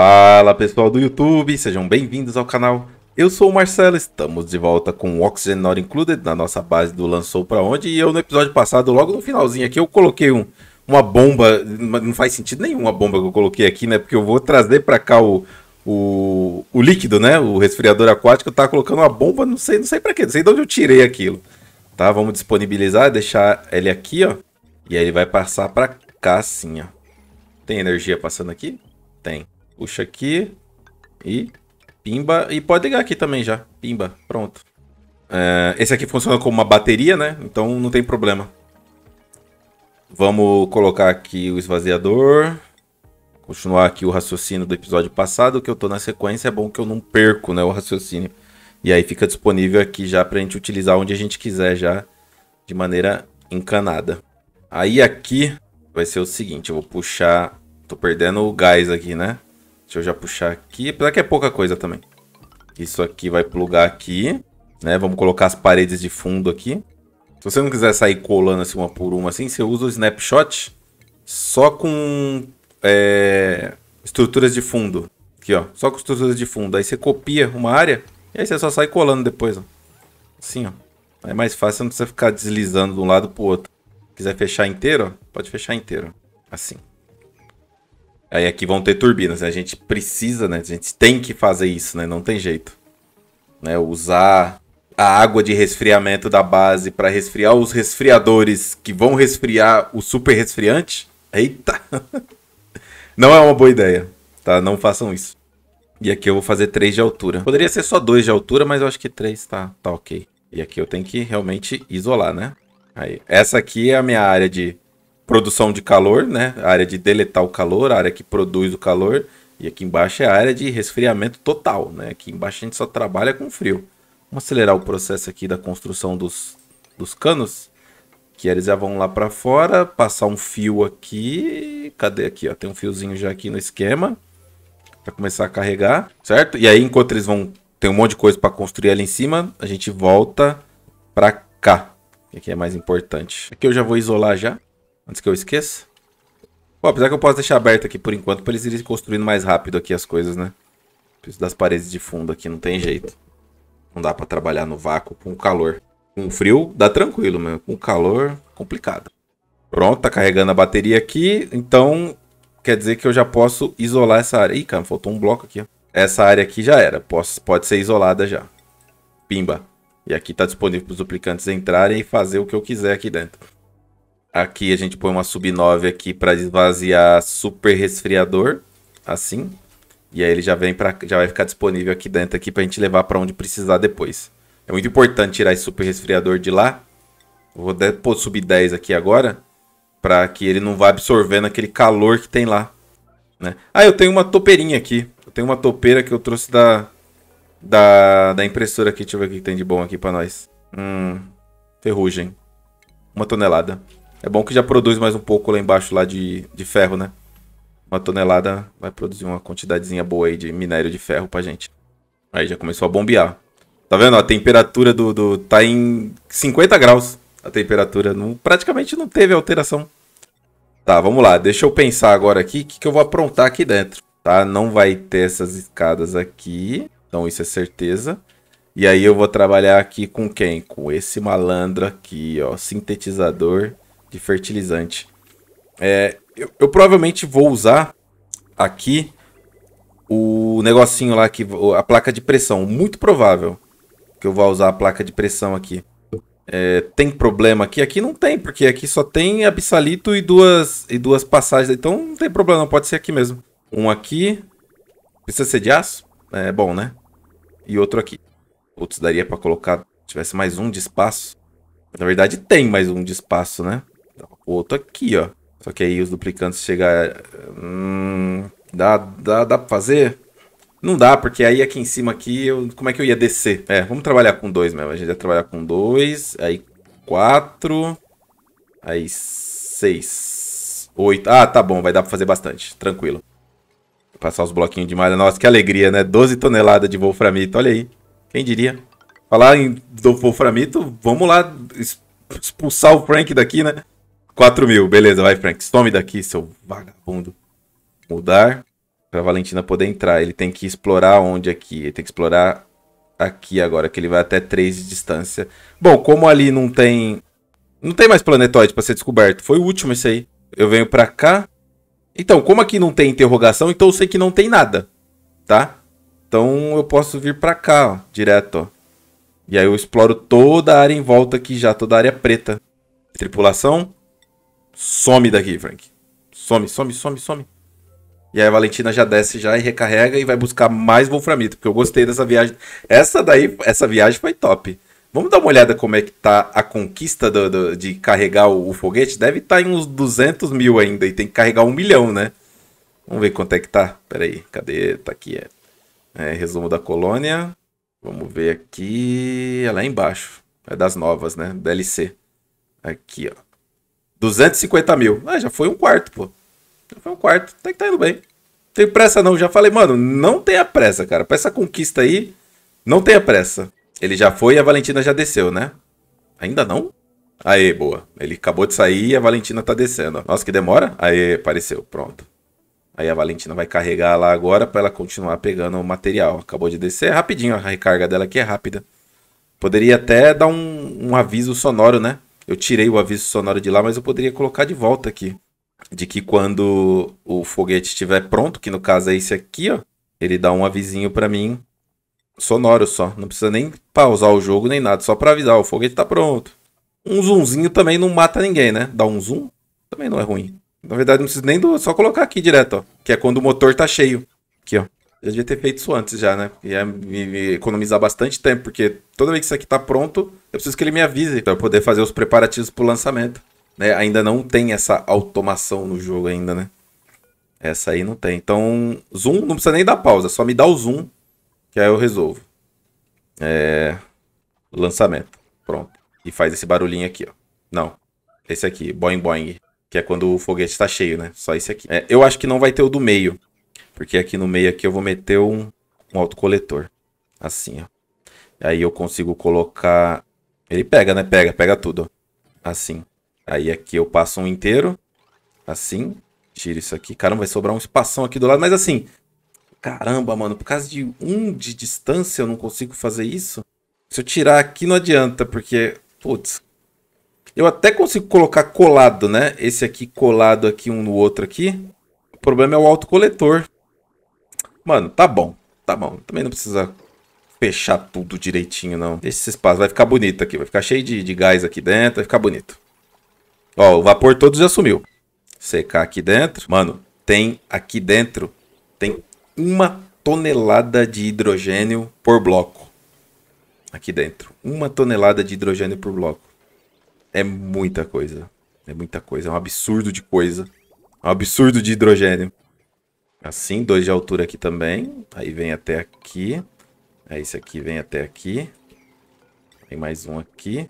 Fala pessoal do YouTube, sejam bem-vindos ao canal. Eu sou o Marcelo, estamos de volta com o Oxygen Not Included na nossa base do Lançou Pra Onde. E eu no episódio passado, logo no finalzinho aqui, eu coloquei um, uma bomba, não faz sentido nenhum a bomba que eu coloquei aqui, né? Porque eu vou trazer pra cá o, o, o líquido, né? O resfriador aquático, eu tá tava colocando uma bomba, não sei, não sei pra quê, não sei de onde eu tirei aquilo. Tá, vamos disponibilizar, deixar ele aqui, ó. E aí ele vai passar pra cá assim, ó. Tem energia passando aqui? Tem. Puxa aqui. E pimba. E pode ligar aqui também já. Pimba. Pronto. É, esse aqui funciona como uma bateria, né? Então não tem problema. Vamos colocar aqui o esvaziador. Continuar aqui o raciocínio do episódio passado, que eu tô na sequência. É bom que eu não perco né, o raciocínio. E aí fica disponível aqui já pra gente utilizar onde a gente quiser já. De maneira encanada. Aí aqui vai ser o seguinte, eu vou puxar... Tô perdendo o gás aqui, né? Deixa eu já puxar aqui. Apesar que é pouca coisa também. Isso aqui vai plugar aqui. Né? Vamos colocar as paredes de fundo aqui. Se você não quiser sair colando assim uma por uma assim, você usa o snapshot só com é, estruturas de fundo. Aqui, ó. Só com estruturas de fundo. Aí você copia uma área e aí você só sai colando depois, ó. Assim, ó. É mais fácil, não precisa ficar deslizando de um lado pro outro. Quiser fechar inteiro, ó, pode fechar inteiro. Assim. Aí aqui vão ter turbinas, né? A gente precisa, né? A gente tem que fazer isso, né? Não tem jeito. Né? Usar a água de resfriamento da base para resfriar os resfriadores que vão resfriar o super resfriante. Eita! Não é uma boa ideia, tá? Não façam isso. E aqui eu vou fazer 3 de altura. Poderia ser só 2 de altura, mas eu acho que 3 tá, tá ok. E aqui eu tenho que realmente isolar, né? Aí, essa aqui é a minha área de produção de calor, né? A área de deletar o calor, a área que produz o calor. E aqui embaixo é a área de resfriamento total, né? Aqui embaixo a gente só trabalha com frio. Vamos acelerar o processo aqui da construção dos, dos canos. Que eles já vão lá para fora, passar um fio aqui. Cadê aqui, ó? Tem um fiozinho já aqui no esquema. Pra começar a carregar, certo? E aí, enquanto eles vão... Tem um monte de coisa para construir ali em cima. A gente volta para cá. Que aqui é mais importante. Aqui eu já vou isolar já. Antes que eu esqueça. Bom, apesar que eu posso deixar aberto aqui por enquanto para eles irem construindo mais rápido aqui as coisas, né? Preciso das paredes de fundo aqui, não tem jeito. Não dá para trabalhar no vácuo com calor. Com frio, dá tranquilo, mesmo. Com calor, complicado. Pronto, tá carregando a bateria aqui. Então, quer dizer que eu já posso isolar essa área. Ih, cara, faltou um bloco aqui, ó. Essa área aqui já era. Posso, pode ser isolada já. Pimba. E aqui tá disponível para os duplicantes entrarem e fazer o que eu quiser aqui dentro. Aqui a gente põe uma sub-9 aqui para esvaziar super resfriador, assim. E aí ele já vem para já vai ficar disponível aqui dentro aqui a gente levar para onde precisar depois. É muito importante tirar esse super resfriador de lá. Vou pôr sub 10 aqui agora para que ele não vá absorvendo aquele calor que tem lá, né? Ah, eu tenho uma topeirinha aqui. Eu tenho uma topeira que eu trouxe da da, da impressora aqui. Deixa eu ver o que tem de bom aqui para nós. Hum, ferrugem. Uma tonelada. É bom que já produz mais um pouco lá embaixo lá de, de ferro, né? Uma tonelada vai produzir uma quantidadezinha boa aí de minério de ferro pra gente. Aí já começou a bombear. Tá vendo? A temperatura do, do tá em 50 graus. A temperatura não, praticamente não teve alteração. Tá, vamos lá. Deixa eu pensar agora aqui o que, que eu vou aprontar aqui dentro. Tá? Não vai ter essas escadas aqui. Então isso é certeza. E aí eu vou trabalhar aqui com quem? Com esse malandro aqui, ó. Sintetizador de fertilizante. É, eu, eu, provavelmente vou usar aqui o negocinho lá, que, a placa de pressão. Muito provável que eu vá usar a placa de pressão aqui. É, tem problema aqui? Aqui não tem, porque aqui só tem absalito e duas, e duas passagens. Então não tem problema, não. Pode ser aqui mesmo. Um aqui. Precisa ser de aço? É bom, né? E outro aqui. Outros daria para colocar... Tivesse mais um de espaço. Na verdade tem mais um de espaço, né? outro aqui, ó. Só que aí os duplicantes chegar. Hum, dá, dá, dá pra fazer? Não dá, porque aí aqui em cima aqui, eu, como é que eu ia descer? É, vamos trabalhar com dois mesmo. A gente vai trabalhar com dois, aí quatro, aí seis, oito. Ah, tá bom, vai dar pra fazer bastante, tranquilo. passar os bloquinhos de malha. Nossa, que alegria, né? 12 toneladas de wolframito, olha aí. Quem diria? Falar em do wolframito, vamos lá expulsar o Frank daqui, né? 4 mil, beleza, vai, Frank. tome daqui, seu vagabundo. Mudar. Pra Valentina poder entrar. Ele tem que explorar onde aqui? Ele tem que explorar aqui agora, que ele vai até 3 de distância. Bom, como ali não tem. Não tem mais planetoide para ser descoberto. Foi o último isso aí. Eu venho pra cá. Então, como aqui não tem interrogação, então eu sei que não tem nada. Tá? Então eu posso vir pra cá, ó, direto, ó. E aí eu exploro toda a área em volta aqui já, toda a área preta. Tripulação. Some daqui, Frank. Some, some, some, some. E aí a Valentina já desce já e recarrega e vai buscar mais wolframito, porque eu gostei dessa viagem. Essa daí, essa viagem foi top. Vamos dar uma olhada como é que tá a conquista do, do, de carregar o, o foguete. Deve estar tá em uns 200 mil ainda e tem que carregar um milhão, né? Vamos ver quanto é que tá. Pera aí, cadê? Tá aqui, é. é resumo da colônia. Vamos ver aqui. É lá embaixo. É das novas, né? DLC. Aqui, ó. 250 mil. Ah, já foi um quarto, pô. Já foi um quarto. Tá que tá indo bem. Não tem pressa, não. Já falei, mano, não tenha pressa, cara. Pra essa conquista aí, não tenha pressa. Ele já foi e a Valentina já desceu, né? Ainda não? Aê, boa. Ele acabou de sair e a Valentina tá descendo. Nossa, que demora. Aê, apareceu. Pronto. Aí a Valentina vai carregar lá agora para ela continuar pegando o material. Acabou de descer. É rapidinho. A recarga dela aqui é rápida. Poderia até dar um, um aviso sonoro, né? Eu tirei o aviso sonoro de lá, mas eu poderia colocar de volta aqui. De que quando o foguete estiver pronto, que no caso é esse aqui, ó, ele dá um avisinho para mim sonoro só. Não precisa nem pausar o jogo nem nada, só para avisar, o foguete tá pronto. Um zoomzinho também não mata ninguém, né? Dá um zoom também não é ruim. Na verdade, não precisa nem do, só colocar aqui direto, ó, que é quando o motor tá cheio. Aqui, ó. Eu devia ter feito isso antes já, né? Ia é me, me economizar bastante tempo, porque toda vez que isso aqui tá pronto, eu preciso que ele me avise para poder fazer os preparativos pro lançamento. Né? Ainda não tem essa automação no jogo ainda, né? Essa aí não tem. Então, zoom, não precisa nem dar pausa, só me dá o zoom, que aí eu resolvo. É... Lançamento. Pronto. E faz esse barulhinho aqui, ó. Não. Esse aqui, boing boing. Que é quando o foguete tá cheio, né? Só esse aqui. É, eu acho que não vai ter o do meio. Porque aqui no meio aqui eu vou meter um, um autocoletor. Assim, ó. Aí eu consigo colocar... Ele pega, né? Pega, pega tudo. Ó. Assim. Aí aqui eu passo um inteiro. Assim. Tiro isso aqui. Caramba, vai sobrar um espação aqui do lado. Mas assim... Caramba, mano. Por causa de um de distância eu não consigo fazer isso. Se eu tirar aqui não adianta, porque... Putz. Eu até consigo colocar colado, né? Esse aqui colado aqui um no outro aqui. O problema é o autocoletor. Mano, tá bom. Tá bom. Também não precisa fechar tudo direitinho, não. Deixa esse espaço. Vai ficar bonito aqui. Vai ficar cheio de, de gás aqui dentro. Vai ficar bonito. Ó, o vapor todo já sumiu. Secar aqui dentro. Mano, tem aqui dentro. Tem uma tonelada de hidrogênio por bloco. Aqui dentro. Uma tonelada de hidrogênio por bloco. É muita coisa. É muita coisa. É um absurdo de coisa. É um absurdo de hidrogênio. Assim, dois de altura aqui também. Aí vem até aqui. Aí é, esse aqui vem até aqui. Tem mais um aqui.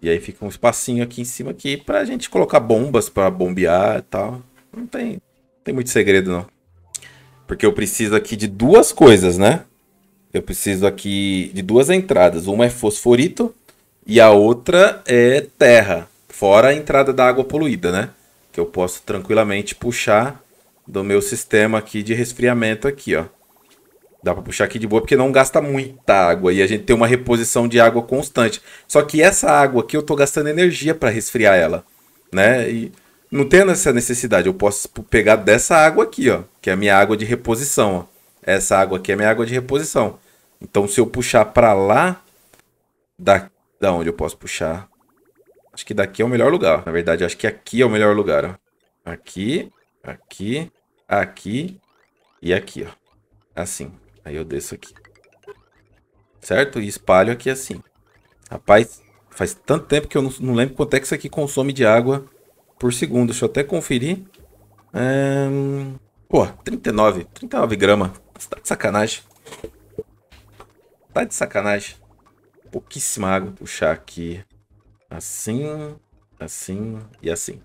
E aí fica um espacinho aqui em cima aqui pra gente colocar bombas pra bombear e tal. Não tem, não tem muito segredo, não. Porque eu preciso aqui de duas coisas, né? Eu preciso aqui de duas entradas. Uma é fosforito e a outra é terra. Fora a entrada da água poluída, né? Que eu posso tranquilamente puxar do meu sistema aqui de resfriamento aqui, ó. Dá para puxar aqui de boa porque não gasta muita água e a gente tem uma reposição de água constante. Só que essa água aqui eu tô gastando energia para resfriar ela, né? E não tendo essa necessidade, eu posso pegar dessa água aqui, ó, que é a minha água de reposição, ó. Essa água aqui é a minha água de reposição. Então se eu puxar para lá da da onde eu posso puxar? Acho que daqui é o melhor lugar. Na verdade, acho que aqui é o melhor lugar, ó. Aqui Aqui, aqui e aqui, ó. Assim. Aí eu desço aqui. Certo? E espalho aqui assim. Rapaz, faz tanto tempo que eu não, não lembro quanto é que isso aqui consome de água por segundo. Deixa eu até conferir. É... Pô, 39. 39 gramas. tá de sacanagem. Tá de sacanagem. Pouquíssima água. Puxar aqui. Assim, assim e assim.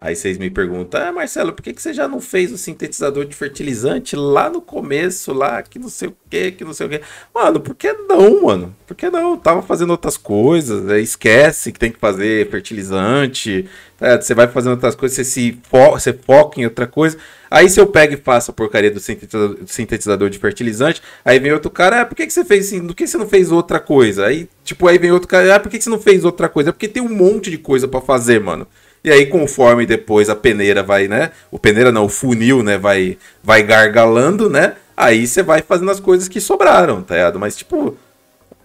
Aí vocês me perguntam, ah, Marcelo, por que, que você já não fez o sintetizador de fertilizante lá no começo, lá que não sei o que, que não sei o que. Mano, por que não, mano? Por que não? Eu tava fazendo outras coisas, né? esquece que tem que fazer fertilizante, é, você vai fazendo outras coisas, você, se fo você foca em outra coisa. Aí se eu pego e faço a porcaria do sintetizador de fertilizante, aí vem outro cara, ah, por que, que você fez assim? Por que você não fez outra coisa? Aí, tipo, aí vem outro cara, ah, por que, que você não fez outra coisa? É porque tem um monte de coisa para fazer, mano. E aí, conforme depois a peneira vai, né? O peneira não, o funil, né? Vai, vai gargalando, né? Aí você vai fazendo as coisas que sobraram, tá ligado? Mas, tipo,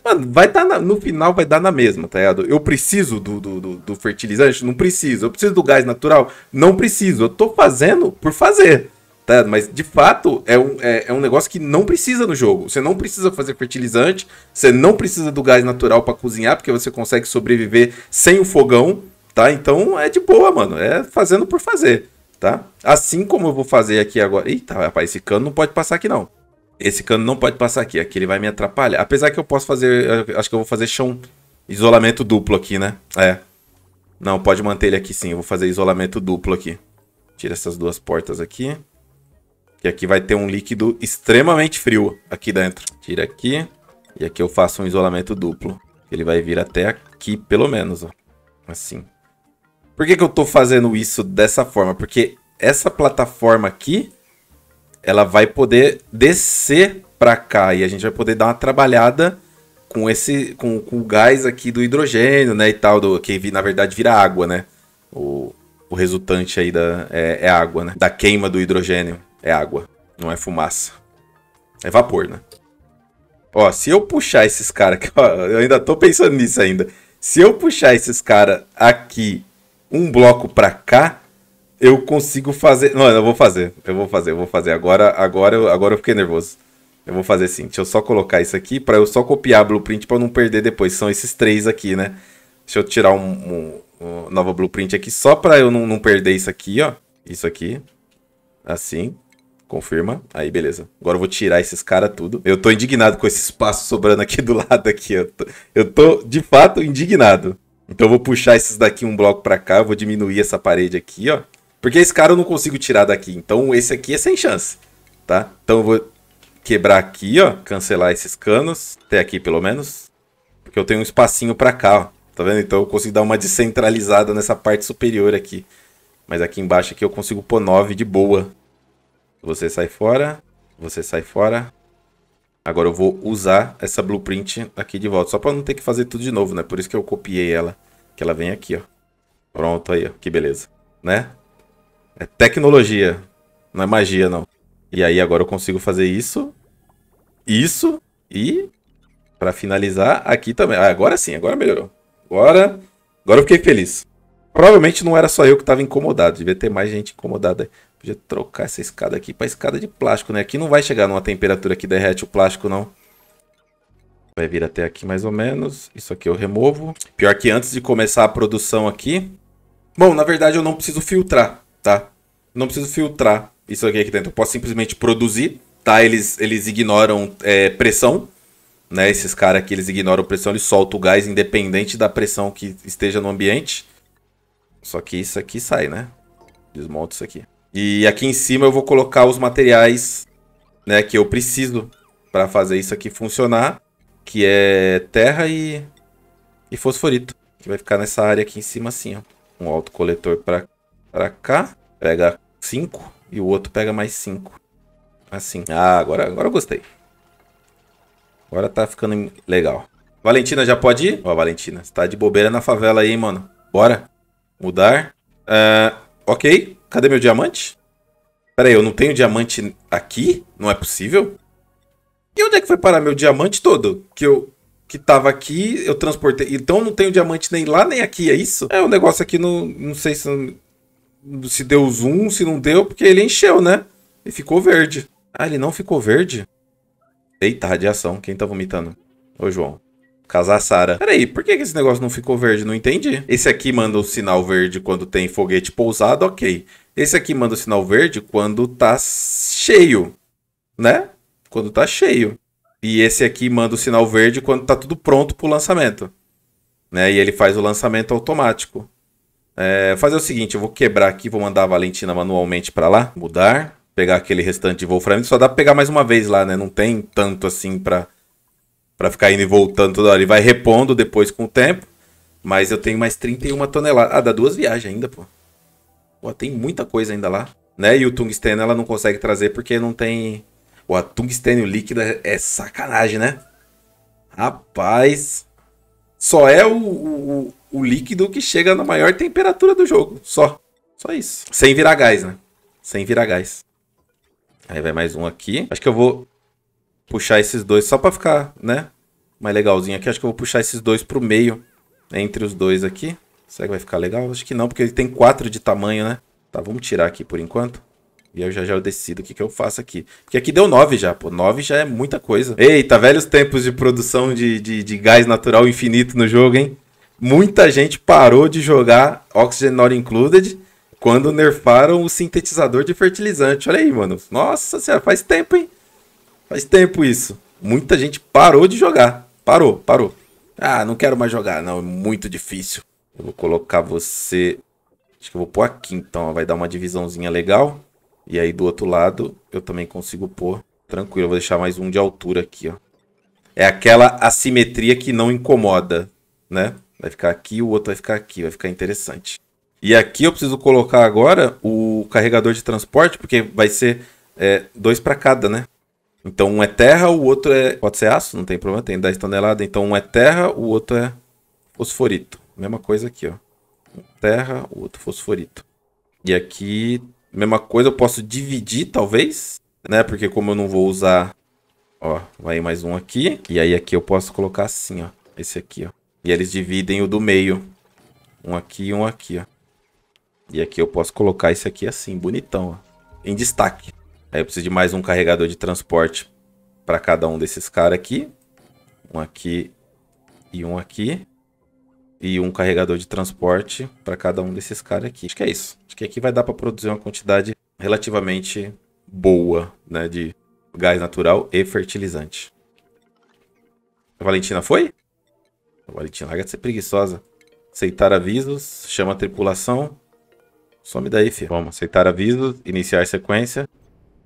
Mano, vai dar no final vai dar na mesma, tá ligado? Eu preciso do, do, do, do, fertilizante? Não preciso. Eu preciso do gás natural? Não preciso. Eu tô fazendo por fazer, tá ligado? Mas de fato é um, é, é um negócio que não precisa no jogo. Você não precisa fazer fertilizante, você não precisa do gás natural para cozinhar, porque você consegue sobreviver sem o fogão, tá? Então é de boa, mano. É fazendo por fazer, tá? Assim como eu vou fazer aqui agora. Eita, rapaz, esse cano não pode passar aqui, não. Esse cano não pode passar aqui. Aqui ele vai me atrapalhar. Apesar que eu posso fazer. Eu acho que eu vou fazer chão. Isolamento duplo aqui, né? É. Não, pode manter ele aqui sim. Eu vou fazer isolamento duplo aqui. Tira essas duas portas aqui. E aqui vai ter um líquido extremamente frio aqui dentro. Tira aqui. E aqui eu faço um isolamento duplo. Ele vai vir até aqui, pelo menos, ó. Assim. Por que, que eu tô fazendo isso dessa forma? Porque essa plataforma aqui, ela vai poder descer para cá e a gente vai poder dar uma trabalhada com esse com, com o gás aqui do hidrogênio, né, e tal, do que na verdade vira água, né? O, o resultante aí da é, é água, né? Da queima do hidrogênio é água, não é fumaça. É vapor, né? Ó, se eu puxar esses caras aqui, ó, eu ainda tô pensando nisso ainda. Se eu puxar esses caras aqui um bloco para cá, eu consigo fazer. Não, eu vou fazer. Eu vou fazer, eu vou fazer. Agora, agora, eu, agora eu fiquei nervoso. Eu vou fazer assim. Deixa eu só colocar isso aqui para eu só copiar a blueprint para não perder depois. São esses três aqui, né? Deixa eu tirar um, um, um nova blueprint aqui só para eu não, não perder isso aqui, ó. Isso aqui. Assim. Confirma. Aí, beleza. Agora eu vou tirar esses caras tudo. Eu tô indignado com esse espaço sobrando aqui do lado aqui. Eu tô, eu tô de fato, indignado. Então eu vou puxar esses daqui um bloco para cá, vou diminuir essa parede aqui, ó. Porque esse cara eu não consigo tirar daqui, então esse aqui é sem chance, tá? Então eu vou quebrar aqui, ó, cancelar esses canos, até aqui pelo menos. Porque eu tenho um espacinho para cá, ó. Tá vendo? Então eu consigo dar uma descentralizada nessa parte superior aqui. Mas aqui embaixo aqui eu consigo pôr 9 de boa. Você sai fora, você sai fora, Agora eu vou usar essa blueprint aqui de volta, só para não ter que fazer tudo de novo, né? Por isso que eu copiei ela, que ela vem aqui, ó. Pronto, aí, ó. que beleza, né? É tecnologia, não é magia, não. E aí agora eu consigo fazer isso, isso e, para finalizar, aqui também. Ah, agora sim, agora melhorou. Agora, agora eu fiquei feliz. Provavelmente não era só eu que estava incomodado, devia ter mais gente incomodada. Podia trocar essa escada aqui para escada de plástico, né? Aqui não vai chegar numa temperatura que derrete o plástico, não. Vai vir até aqui mais ou menos. Isso aqui eu removo. Pior que antes de começar a produção aqui... Bom, na verdade eu não preciso filtrar, tá? Não preciso filtrar isso aqui, aqui dentro. Eu posso simplesmente produzir, tá? Eles, eles ignoram é, pressão, né? Esses caras aqui, eles ignoram pressão. Eles soltam o gás independente da pressão que esteja no ambiente. Só que isso aqui sai, né? Desmonto isso aqui. E aqui em cima eu vou colocar os materiais né, que eu preciso para fazer isso aqui funcionar, que é terra e, e fosforito, que vai ficar nessa área aqui em cima assim, ó. Um autocoletor para cá, pega 5 e o outro pega mais 5. Assim. Ah, agora, agora eu gostei. Agora tá ficando legal. Valentina já pode ir? Ó, Valentina, você tá de bobeira na favela aí, mano. Bora. Mudar. Uh, ok. Cadê meu diamante? Pera aí, eu não tenho diamante aqui? Não é possível? E onde é que foi parar meu diamante todo? Que eu que tava aqui, eu transportei. Então não tenho diamante nem lá nem aqui, é isso? É, o um negócio aqui não, não sei se, se deu zoom, se não deu, porque ele encheu, né? E ficou verde. Ah, ele não ficou verde? Eita, radiação. Quem tá vomitando? Ô, João. Casar Sara. Peraí, por que, esse negócio não ficou verde? Não entendi. Esse aqui manda o um sinal verde quando tem foguete pousado, ok. Esse aqui manda o um sinal verde quando tá cheio, né? Quando tá cheio. E esse aqui manda o um sinal verde quando tá tudo pronto pro lançamento. Né? E ele faz o lançamento automático. É, fazer o seguinte, eu vou quebrar aqui, vou mandar a Valentina manualmente para lá, mudar, pegar aquele restante de Wolfram, só dá pra pegar mais uma vez lá, né? Não tem tanto assim para para ficar indo e voltando toda hora. Ele vai repondo depois com o tempo. Mas eu tenho mais 31 toneladas. Ah, dá duas viagens ainda, pô. Pô, tem muita coisa ainda lá. Né? E o tungstênio ela não consegue trazer porque não tem. O tungstênio líquido é sacanagem, né? Rapaz. Só é o, o, o líquido que chega na maior temperatura do jogo. Só. Só isso. Sem virar gás, né? Sem virar gás. Aí vai mais um aqui. Acho que eu vou puxar esses dois só para ficar, né? Mais legalzinho aqui. Acho que eu vou puxar esses dois pro meio, né, entre os dois aqui. Será que vai ficar legal? Acho que não, porque ele tem quatro de tamanho, né? Tá, vamos tirar aqui por enquanto. E eu já já decido o que, que eu faço aqui. Porque aqui deu 9 já, pô. 9 já é muita coisa. Eita, velhos tempos de produção de, de, de gás natural infinito no jogo, hein? Muita gente parou de jogar Oxygen Not Included quando nerfaram o sintetizador de fertilizante. Olha aí, mano. Nossa senhora, faz tempo, hein? Faz tempo isso. Muita gente parou de jogar. Parou, parou. Ah, não quero mais jogar. Não, é muito difícil. Eu vou colocar você... Acho que eu vou pôr aqui, então. Vai dar uma divisãozinha legal. E aí, do outro lado, eu também consigo pôr. Tranquilo, eu vou deixar mais um de altura aqui, ó. É aquela assimetria que não incomoda, né? Vai ficar aqui, o outro vai ficar aqui. Vai ficar interessante. E aqui eu preciso colocar agora o carregador de transporte, porque vai ser é, dois para cada, né? Então um é terra, o outro é. Pode ser aço, não tem problema, tem 10 toneladas. Então um é terra, o outro é fosforito. Mesma coisa aqui, ó. Um terra, o outro fosforito. E aqui, mesma coisa, eu posso dividir, talvez, né? Porque como eu não vou usar. Ó, vai mais um aqui. E aí aqui eu posso colocar assim, ó. Esse aqui, ó. E eles dividem o do meio. Um aqui e um aqui, ó. E aqui eu posso colocar esse aqui assim, bonitão, ó. Em destaque. Aí eu preciso de mais um carregador de transporte para cada um desses caras aqui. Um aqui e um aqui. E um carregador de transporte para cada um desses caras aqui. Acho que é isso. Acho que aqui vai dar para produzir uma quantidade relativamente boa né, de gás natural e fertilizante. A Valentina foi? A Valentina, larga de ser preguiçosa. Aceitar avisos, chama a tripulação. Some daí, filho. Vamos, aceitar avisos, iniciar sequência.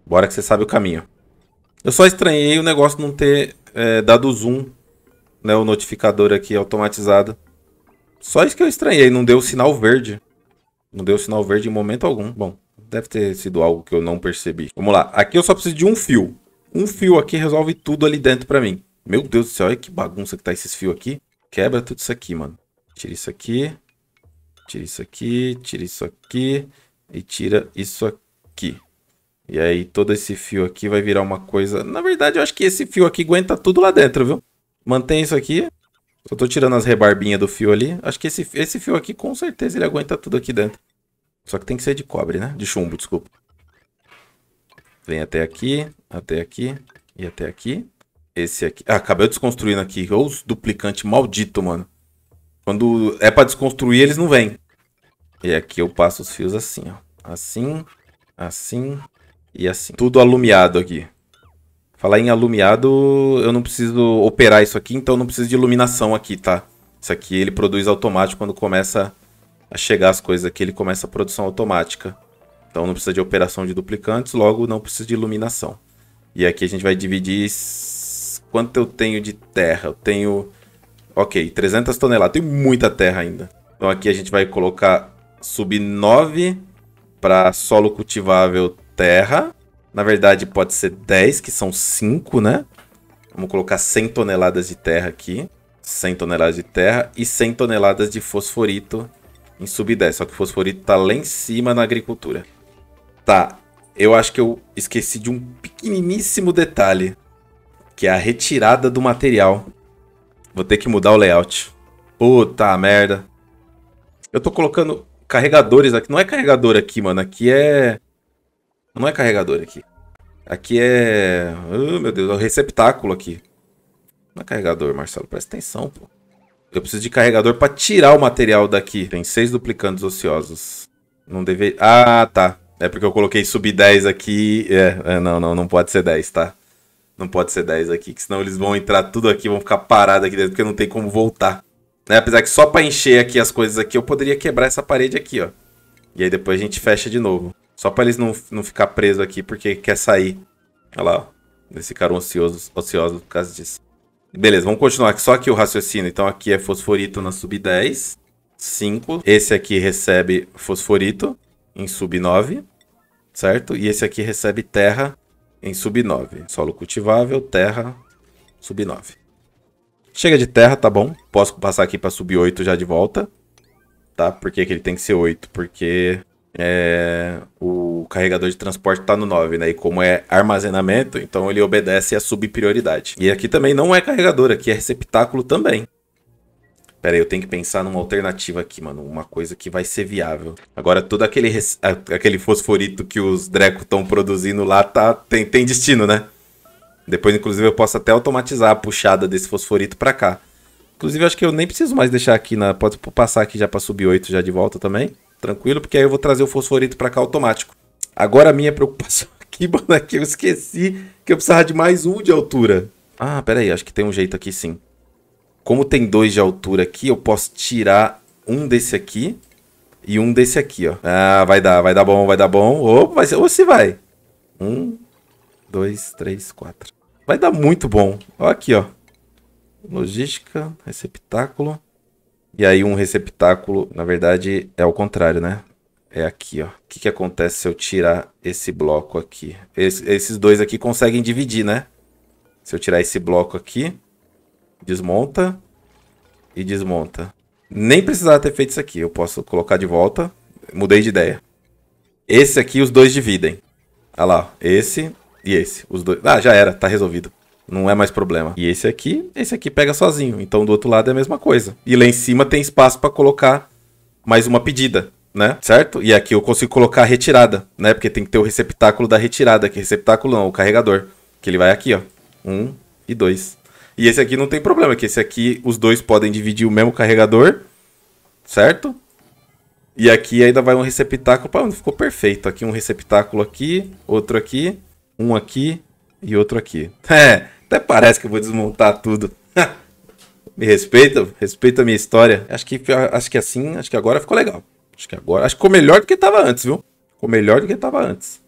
Bora que você sabe o caminho. Eu só estranhei o negócio não ter é, dado zoom, né? O notificador aqui automatizado. Só isso que eu estranhei, não deu sinal verde. Não deu sinal verde em momento algum. Bom, deve ter sido algo que eu não percebi. Vamos lá, aqui eu só preciso de um fio. Um fio aqui resolve tudo ali dentro pra mim. Meu Deus do céu, olha que bagunça que tá esses fios aqui. Quebra tudo isso aqui, mano. Tira isso aqui. Tira isso aqui. Tira isso aqui. E tira isso aqui. E aí todo esse fio aqui vai virar uma coisa... Na verdade, eu acho que esse fio aqui aguenta tudo lá dentro, viu? Mantém isso aqui. Só tô tirando as rebarbinhas do fio ali. Acho que esse, esse fio aqui, com certeza, ele aguenta tudo aqui dentro. Só que tem que ser de cobre, né? De chumbo, desculpa. Vem até aqui, até aqui e até aqui. Esse aqui. Ah, acabei desconstruindo aqui. Olha os duplicante maldito, mano. Quando é pra desconstruir, eles não vêm. E aqui eu passo os fios assim, ó. Assim, assim, e assim, tudo alumiado aqui. Falar em alumiado, eu não preciso operar isso aqui, então eu não preciso de iluminação aqui, tá? Isso aqui ele produz automático quando começa a chegar as coisas aqui, ele começa a produção automática. Então não precisa de operação de duplicantes, logo não precisa de iluminação. E aqui a gente vai dividir quanto eu tenho de terra. Eu tenho, ok, 300 toneladas, tenho muita terra ainda. Então aqui a gente vai colocar, sub 9 para solo cultivável terra. Na verdade, pode ser 10, que são 5, né? Vamos colocar 100 toneladas de terra aqui. 100 toneladas de terra e 100 toneladas de fosforito em sub 10. Só que o fosforito tá lá em cima na agricultura. Tá, eu acho que eu esqueci de um pequeniníssimo detalhe. Que é a retirada do material. Vou ter que mudar o layout. Puta merda. Eu tô colocando carregadores aqui. Não é carregador aqui, mano. Aqui é não é carregador aqui. Aqui é. Oh, meu Deus, é o receptáculo aqui. Não é carregador, Marcelo. Presta atenção, pô. Eu preciso de carregador para tirar o material daqui. Tem seis duplicantes ociosos. Não deve. Ah, tá. É porque eu coloquei sub 10 aqui. É, é, não, não, não pode ser 10, tá? Não pode ser 10 aqui, que senão eles vão entrar tudo aqui, vão ficar parados aqui dentro, porque não tem como voltar. Né? Apesar que só para encher aqui as coisas aqui, eu poderia quebrar essa parede aqui, ó. E aí depois a gente fecha de novo. Só para eles não, não ficar preso aqui porque quer sair. Olha lá, ó. Eles ficaram ociosos, ociosos por causa disso. Beleza, vamos continuar. Só aqui o raciocínio. Então aqui é fosforito na sub 10. 5. Esse aqui recebe fosforito em sub 9. Certo? E esse aqui recebe terra em sub 9. Solo cultivável, terra, sub 9. Chega de terra, tá bom. Posso passar aqui para sub 8 já de volta. Tá? Por que, que ele tem que ser 8? Porque é, o carregador de transporte está no 9, né? E como é armazenamento, então ele obedece a subprioridade. E aqui também não é carregador, aqui é receptáculo também. Pera aí, eu tenho que pensar numa alternativa aqui, mano. Uma coisa que vai ser viável. Agora, todo aquele, aquele fosforito que os Dreco estão produzindo lá tá, tem, tem destino, né? Depois, inclusive, eu posso até automatizar a puxada desse fosforito para cá. Inclusive, acho que eu nem preciso mais deixar aqui na. pode passar aqui já para sub 8 já de volta também. Tranquilo? Porque aí eu vou trazer o fosforito para cá automático. Agora a minha preocupação aqui, mano, é que eu esqueci que eu precisava de mais um de altura. Ah, pera aí, acho que tem um jeito aqui sim. Como tem dois de altura aqui, eu posso tirar um desse aqui e um desse aqui, ó. Ah, vai dar, vai dar bom, vai dar bom. Opa, vai ser, ou se vai. Um, dois, três, quatro. Vai dar muito bom. Ó aqui, ó. Logística, receptáculo. E aí um receptáculo, na verdade, é o contrário, né? É aqui, ó. O que, que acontece se eu tirar esse bloco aqui? Es esses dois aqui conseguem dividir, né? Se eu tirar esse bloco aqui, desmonta e desmonta. Nem precisava ter feito isso aqui. Eu posso colocar de volta. Mudei de ideia. Esse aqui os dois dividem. Olha lá, esse e esse. Os dois. Ah, já era, tá resolvido não é mais problema. E esse aqui, esse aqui pega sozinho. Então do outro lado é a mesma coisa. E lá em cima tem espaço para colocar mais uma pedida, né? Certo? E aqui eu consigo colocar a retirada, né? Porque tem que ter o receptáculo da retirada, que receptáculo não, o carregador, que ele vai aqui, ó. Um e dois. E esse aqui não tem problema, que esse aqui os dois podem dividir o mesmo carregador, certo? E aqui ainda vai um receptáculo, Pô, ficou perfeito. Aqui um receptáculo aqui, outro aqui, um aqui e outro aqui. É. Até parece que eu vou desmontar tudo. Me respeita, respeita a minha história. Acho que, acho que assim, acho que agora ficou legal. Acho que agora, acho que ficou melhor do que estava antes, viu? Ficou melhor do que estava antes.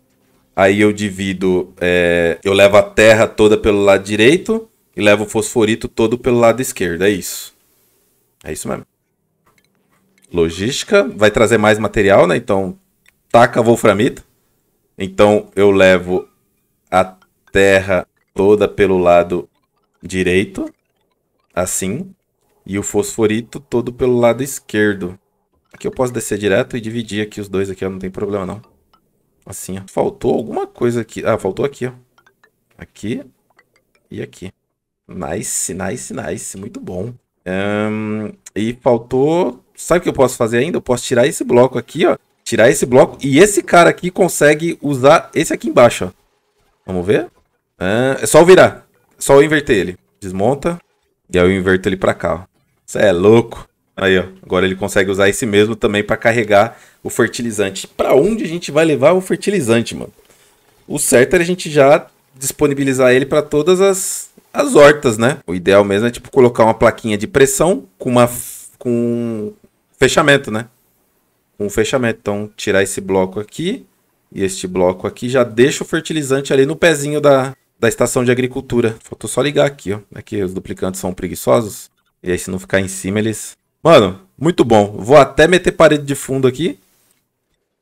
Aí eu divido, é, eu levo a terra toda pelo lado direito e levo o fosforito todo pelo lado esquerdo. É isso. É isso mesmo. Logística, vai trazer mais material, né? Então, taca a wolframita. Então eu levo a terra toda pelo lado direito, assim, e o fosforito todo pelo lado esquerdo. Aqui eu posso descer direto e dividir aqui os dois aqui, ó, não tem problema não. Assim, ó. Faltou alguma coisa aqui. Ah, faltou aqui, ó. Aqui e aqui. Nice, nice, nice. Muito bom. Um, e faltou... Sabe o que eu posso fazer ainda? Eu posso tirar esse bloco aqui, ó. Tirar esse bloco. E esse cara aqui consegue usar esse aqui embaixo, ó. Vamos ver? Ah, é só eu virar. É só eu inverter ele. Desmonta. E aí eu inverto ele pra cá, ó. Você é louco. Aí, ó. Agora ele consegue usar esse mesmo também para carregar o fertilizante. Para onde a gente vai levar o fertilizante, mano? O certo era é a gente já disponibilizar ele para todas as, as hortas, né? O ideal mesmo é tipo colocar uma plaquinha de pressão com uma com fechamento, né? Com um fechamento. Então, tirar esse bloco aqui e este bloco aqui já deixa o fertilizante ali no pezinho da da estação de agricultura. Faltou só ligar aqui, ó. Aqui é os duplicantes são preguiçosos. E aí se não ficar em cima eles... Mano, muito bom. Vou até meter parede de fundo aqui.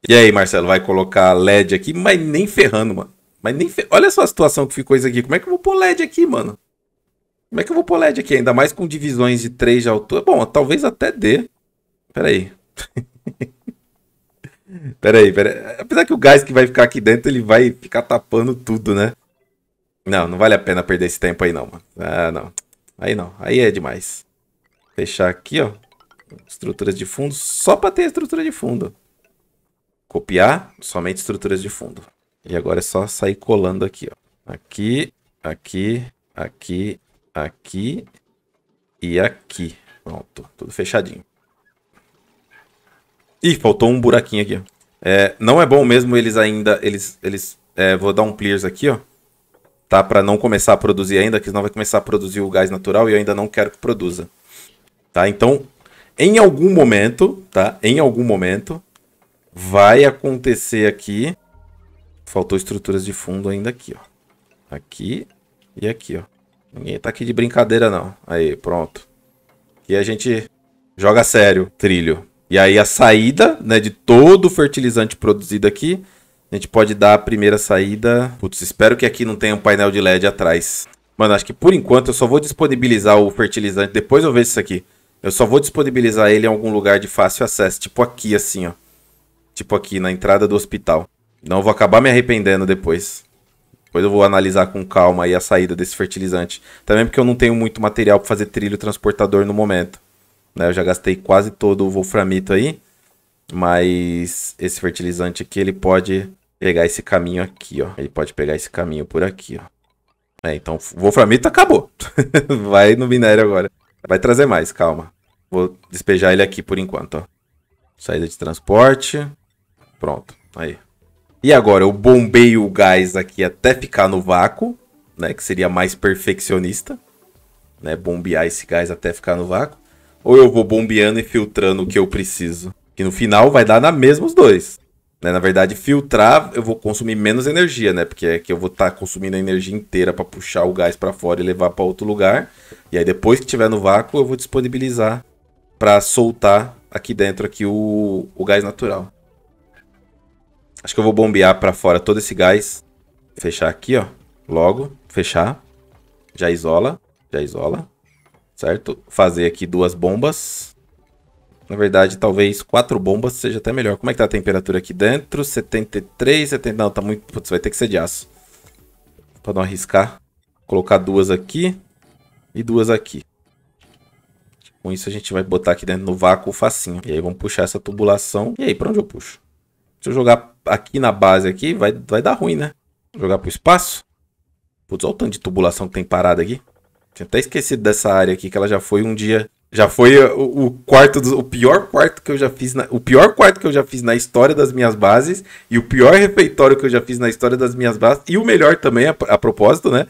E aí, Marcelo, vai colocar LED aqui, mas nem ferrando, mano. Mas nem fer... Olha só a situação que ficou isso aqui. Como é que eu vou pôr LED aqui, mano? Como é que eu vou pôr LED aqui? Ainda mais com divisões de 3 de altura. Bom, talvez até dê. Pera aí. pera aí, pera aí. Apesar que o gás que vai ficar aqui dentro, ele vai ficar tapando tudo, né? Não, não vale a pena perder esse tempo aí não, mano. Ah, não. Aí não. Aí é demais. Fechar aqui, ó. Estruturas de fundo, só para ter estrutura de fundo. Copiar, somente estruturas de fundo. E agora é só sair colando aqui, ó. Aqui, aqui, aqui, aqui e aqui. Pronto, tudo fechadinho. Ih, faltou um buraquinho aqui, ó. É, não é bom mesmo eles ainda... Eles, eles, é, vou dar um clears aqui, ó tá? Para não começar a produzir ainda, que senão vai começar a produzir o gás natural e eu ainda não quero que produza. Tá? Então, em algum momento, tá? Em algum momento vai acontecer aqui. Faltou estruturas de fundo ainda aqui, ó. Aqui e aqui, ó. Ninguém tá aqui de brincadeira não. Aí, pronto. E a gente joga sério, trilho. E aí a saída, né, de todo o fertilizante produzido aqui a gente pode dar a primeira saída. Putz, espero que aqui não tenha um painel de LED atrás. Mano, acho que por enquanto eu só vou disponibilizar o fertilizante. Depois eu vejo isso aqui. Eu só vou disponibilizar ele em algum lugar de fácil acesso. Tipo aqui, assim, ó. Tipo aqui, na entrada do hospital. Não vou acabar me arrependendo depois. Depois eu vou analisar com calma aí a saída desse fertilizante. Também porque eu não tenho muito material para fazer trilho transportador no momento. Né? Eu já gastei quase todo o wolframito aí. Mas esse fertilizante aqui, ele pode pegar esse caminho aqui, ó. Ele pode pegar esse caminho por aqui, ó. É, então o wolframito acabou. Vai no minério agora. Vai trazer mais, calma. Vou despejar ele aqui por enquanto, ó. Saída de transporte. Pronto, aí. E agora eu bombei o gás aqui até ficar no vácuo, né? Que seria mais perfeccionista, né? Bombear esse gás até ficar no vácuo. Ou eu vou bombeando e filtrando o que eu preciso? Que no final vai dar na mesma os dois. Né? Na verdade, filtrar, eu vou consumir menos energia, né? Porque é que eu vou estar tá consumindo a energia inteira para puxar o gás para fora e levar para outro lugar. E aí depois que tiver no vácuo, eu vou disponibilizar para soltar aqui dentro aqui o, o gás natural. Acho que eu vou bombear para fora todo esse gás. Fechar aqui, ó. Logo, fechar. Já isola, já isola. Certo? Fazer aqui duas bombas. Na verdade, talvez quatro bombas seja até melhor. Como é que tá a temperatura aqui dentro? 73, 70... Não, tá muito... Putz, vai ter que ser de aço. Pra não arriscar. Colocar duas aqui e duas aqui. Com isso a gente vai botar aqui dentro no vácuo facinho. E aí vamos puxar essa tubulação. E aí, pra onde eu puxo? Se eu jogar aqui na base aqui, vai, vai dar ruim, né? Vou jogar pro espaço. Putz, olha o tanto de tubulação que tem parada aqui. Tinha até esquecido dessa área aqui, que ela já foi um dia já foi o, o quarto do, o pior quarto que eu já fiz na, o pior quarto que eu já fiz na história das minhas bases e o pior refeitório que eu já fiz na história das minhas bases e o melhor também a, a propósito, né?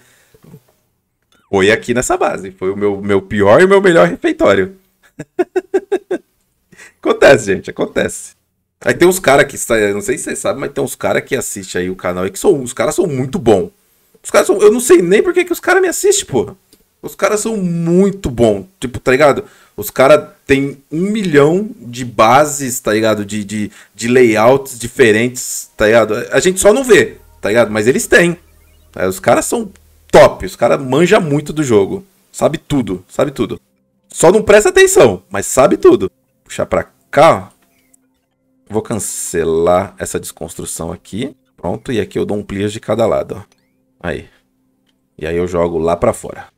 Foi aqui nessa base, foi o meu, meu pior e o meu melhor refeitório. acontece, gente, acontece. Aí tem uns caras que, não sei se vocês sabem, mas tem uns caras que assistem aí o canal e que são, os caras são muito bons. Os caras são, eu não sei nem por que, que os caras me assistem, pô. Os caras são muito bons, tipo, tá ligado? Os caras têm um milhão de bases, tá ligado? De, de, de layouts diferentes, tá ligado? A gente só não vê, tá ligado? Mas eles têm. Tá os caras são top, os caras manjam muito do jogo. Sabe tudo, sabe tudo. Só não presta atenção, mas sabe tudo. Puxar pra cá, ó. Vou cancelar essa desconstrução aqui. Pronto, e aqui eu dou um pliers de cada lado, ó. Aí. E aí eu jogo lá pra fora.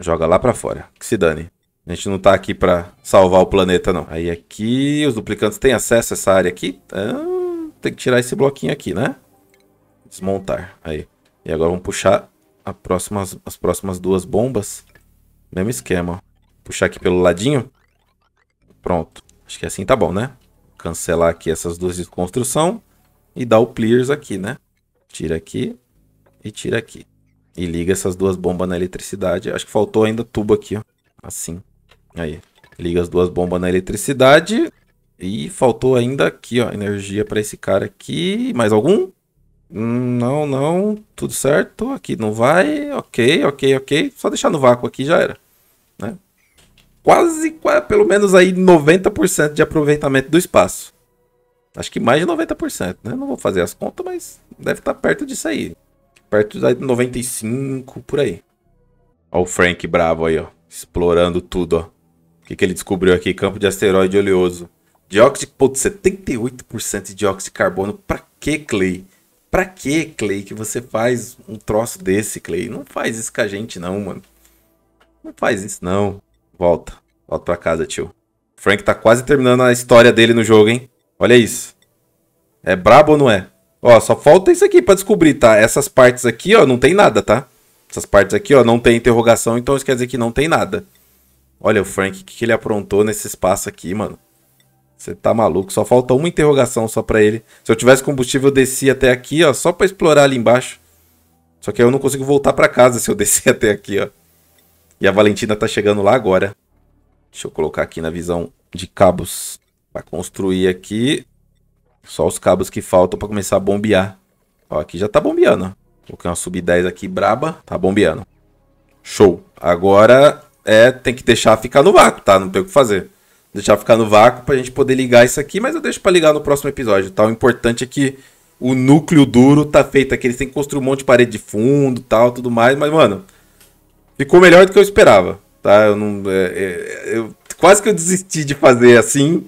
Joga lá para fora. Que se dane. A gente não tá aqui para salvar o planeta, não. Aí aqui, os duplicantes têm acesso a essa área aqui. Ah, tem que tirar esse bloquinho aqui, né? Desmontar. Aí. E agora vamos puxar próxima, as próximas duas bombas. Mesmo esquema. Puxar aqui pelo ladinho. Pronto. Acho que assim tá bom, né? Cancelar aqui essas duas de construção. E dar o clears aqui, né? Tira aqui e tira aqui. E liga essas duas bombas na eletricidade. Acho que faltou ainda tubo aqui, ó. Assim. Aí. Liga as duas bombas na eletricidade. E faltou ainda aqui, ó. Energia para esse cara aqui. Mais algum? não, não. Tudo certo. Aqui não vai. Ok, ok, ok. Só deixar no vácuo aqui já era. Né? Quase, quase, pelo menos aí 90% de aproveitamento do espaço. Acho que mais de 90%, né? Não vou fazer as contas, mas deve estar tá perto disso aí. Perto da 95, por aí. Ó o Frank bravo aí, ó. Explorando tudo, ó. O que, que ele descobriu aqui? Campo de asteroide oleoso. Dióxido, putz, 78% de dióxido de carbono. Pra que, Clay? Pra que, Clay, que você faz um troço desse, Clay? Não faz isso com a gente, não, mano. Não faz isso, não. Volta. Volta pra casa, tio. Frank tá quase terminando a história dele no jogo, hein? Olha isso. É brabo ou não é? Ó, só falta isso aqui para descobrir, tá? Essas partes aqui, ó, não tem nada, tá? Essas partes aqui, ó, não tem interrogação, então isso quer dizer que não tem nada. Olha o Frank, o que, que ele aprontou nesse espaço aqui, mano? Você tá maluco? Só falta uma interrogação só pra ele. Se eu tivesse combustível, eu desci até aqui, ó, só pra explorar ali embaixo. Só que aí eu não consigo voltar pra casa se eu descer até aqui, ó. E a Valentina tá chegando lá agora. Deixa eu colocar aqui na visão de cabos. Pra construir aqui. Só os cabos que faltam para começar a bombear. Ó, aqui já tá bombeando. Coloquei uma sub-10 aqui braba. Tá bombeando. Show. Agora é, tem que deixar ficar no vácuo, tá? Não tem o que fazer. Deixar ficar no vácuo pra gente poder ligar isso aqui, mas eu deixo pra ligar no próximo episódio, tá? O importante é que o núcleo duro tá feito aqui. Eles têm que construir um monte de parede de fundo tal, tudo mais. Mas, mano, ficou melhor do que eu esperava, tá? Eu não... É, é, eu, quase que eu desisti de fazer assim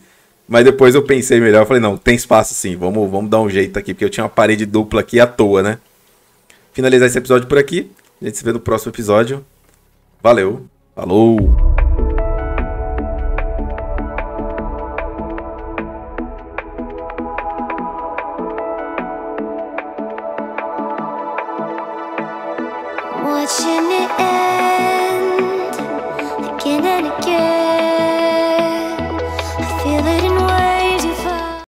mas depois eu pensei melhor, falei, não, tem espaço sim, vamos, vamos dar um jeito aqui, porque eu tinha uma parede dupla aqui à toa, né? Finalizar esse episódio por aqui. A gente se vê no próximo episódio. Valeu, falou!